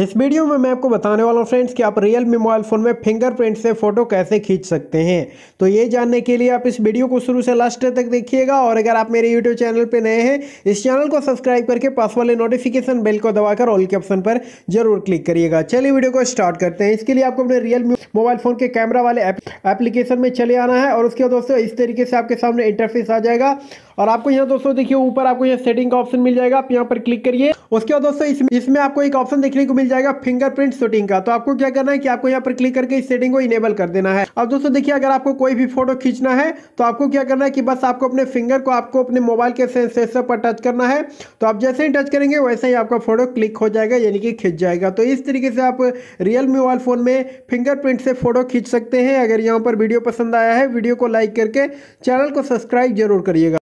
इस वीडियो में मैं आपको बताने वाला हूँ फ्रेंड्स कि आप रियल मी मोबाइल फ़ोन में फिंगरप्रिंट से फ़ोटो कैसे खींच सकते हैं तो ये जानने के लिए आप इस वीडियो को शुरू से लास्ट तक देखिएगा और अगर आप मेरे यूट्यूब चैनल पर नए हैं इस चैनल को सब्सक्राइब करके पास वाले नोटिफिकेशन बेल को दबाकर ऑल के ऑप्शन पर जरूर क्लिक करिएगा चलिए वीडियो को स्टार्ट करते हैं इसके लिए आपको अपने रियल मोबाइल फ़ोन के कैमरा वाले एप्लीकेशन में चले आना है और उसके बाद दोस्तों इस तरीके से आपके सामने इंटरफेस आ जाएगा और आपको यहाँ दोस्तों देखिए ऊपर आपको यहाँ सेटिंग का ऑप्शन मिल जाएगा आप यहाँ पर क्लिक करिए उसके बाद दोस्तों इसमें इसमें आपको एक ऑप्शन देखने को मिल जाएगा फिंगरप्रिंट सेटिंग का तो आपको क्या करना है कि आपको यहाँ पर क्लिक करके इस सेटिंग को इनेबल कर देना है अब दोस्तों देखिए अगर आपको कोई भी फोटो खींचना है तो आपको क्या करना है कि बस आपको अपने फिंगर को आपको अपने मोबाइल के सेंसर पर टच करना है तो आप जैसे ही टच करेंगे वैसे ही आपका फोटो क्लिक हो जाएगा यानी कि खींच जाएगा तो इस तरीके से आप रियल मोबाइल फ़ोन में फिंगरप्रिंट से फोटो खींच सकते हैं अगर यहाँ पर वीडियो पसंद आया है वीडियो को लाइक करके चैनल को सब्सक्राइब जरूर करिएगा